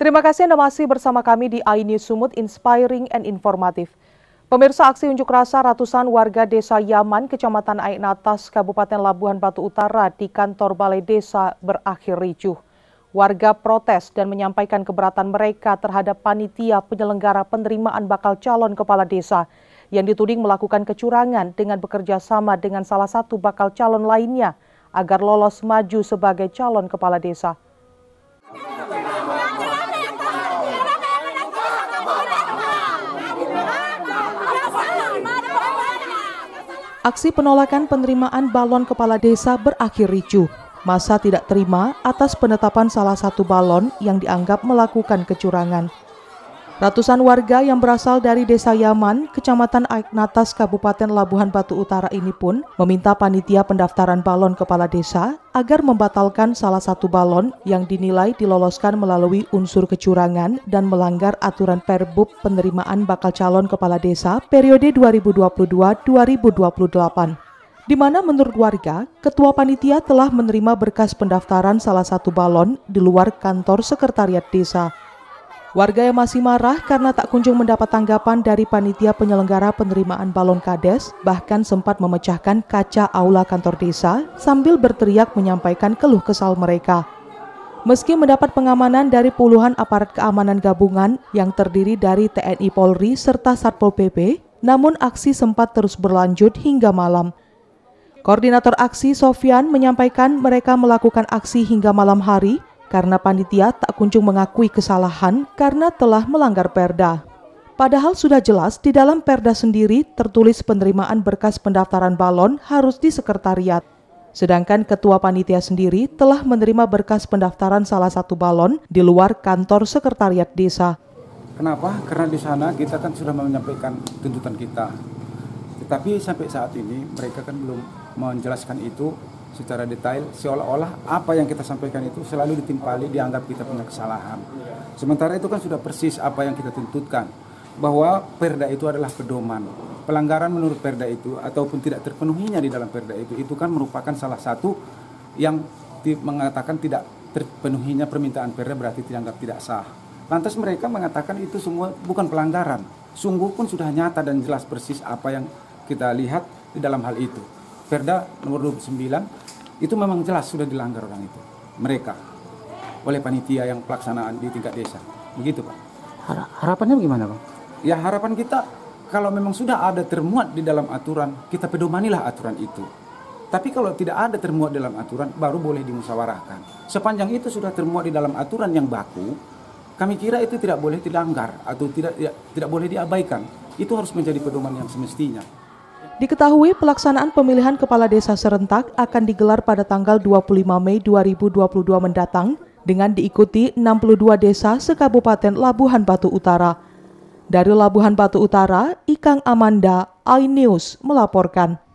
Terima kasih Anda masih bersama kami di Aini Sumut Inspiring and Informative. Pemirsa aksi unjuk rasa ratusan warga desa Yaman, Kecamatan Aik Natas, Kabupaten Labuhan Batu Utara di kantor Balai Desa berakhir ricuh. Warga protes dan menyampaikan keberatan mereka terhadap panitia penyelenggara penerimaan bakal calon kepala desa yang dituding melakukan kecurangan dengan bekerja sama dengan salah satu bakal calon lainnya agar lolos maju sebagai calon kepala desa. Aksi penolakan penerimaan balon kepala desa berakhir ricuh. Masa tidak terima atas penetapan salah satu balon yang dianggap melakukan kecurangan. Ratusan warga yang berasal dari Desa Yaman, Kecamatan Aiknatas, Kabupaten Labuhan Batu Utara ini pun meminta panitia pendaftaran balon kepala desa agar membatalkan salah satu balon yang dinilai diloloskan melalui unsur kecurangan dan melanggar aturan Perbup penerimaan bakal calon kepala desa periode 2022-2028 di mana menurut warga, ketua panitia telah menerima berkas pendaftaran salah satu balon di luar kantor sekretariat desa Warga yang masih marah karena tak kunjung mendapat tanggapan dari panitia penyelenggara penerimaan balon kades bahkan sempat memecahkan kaca aula kantor desa sambil berteriak menyampaikan keluh kesal mereka. Meski mendapat pengamanan dari puluhan aparat keamanan gabungan yang terdiri dari TNI Polri serta Satpol PP, namun aksi sempat terus berlanjut hingga malam. Koordinator aksi Sofian menyampaikan mereka melakukan aksi hingga malam hari karena panitia tak kunjung mengakui kesalahan karena telah melanggar perda. Padahal sudah jelas di dalam perda sendiri tertulis penerimaan berkas pendaftaran balon harus di sekretariat. Sedangkan ketua panitia sendiri telah menerima berkas pendaftaran salah satu balon di luar kantor sekretariat desa. Kenapa? Karena di sana kita kan sudah menyampaikan tuntutan kita tapi sampai saat ini mereka kan belum menjelaskan itu secara detail seolah-olah apa yang kita sampaikan itu selalu ditimpali dianggap kita punya kesalahan. Sementara itu kan sudah persis apa yang kita tuntutkan bahwa perda itu adalah pedoman. Pelanggaran menurut perda itu ataupun tidak terpenuhinya di dalam perda itu itu kan merupakan salah satu yang mengatakan tidak terpenuhinya permintaan perda berarti dianggap tidak sah. Lantas mereka mengatakan itu semua bukan pelanggaran. Sungguh pun sudah nyata dan jelas persis apa yang kita lihat di dalam hal itu. Perda nomor 29 itu memang jelas sudah dilanggar orang itu. Mereka oleh panitia yang pelaksanaan di tingkat desa. Begitu, Pak. Harapannya bagaimana, Pak? Ya harapan kita kalau memang sudah ada termuat di dalam aturan, kita pedomanilah aturan itu. Tapi kalau tidak ada termuat dalam aturan, baru boleh dimusyawarahkan. Sepanjang itu sudah termuat di dalam aturan yang baku, kami kira itu tidak boleh dilanggar atau tidak ya, tidak boleh diabaikan. Itu harus menjadi pedoman yang semestinya. Diketahui pelaksanaan pemilihan kepala desa serentak akan digelar pada tanggal 25 Mei 2022 mendatang dengan diikuti 62 desa sekabupaten Labuhan Batu Utara. Dari Labuhan Batu Utara, Ikang Amanda, iNews melaporkan.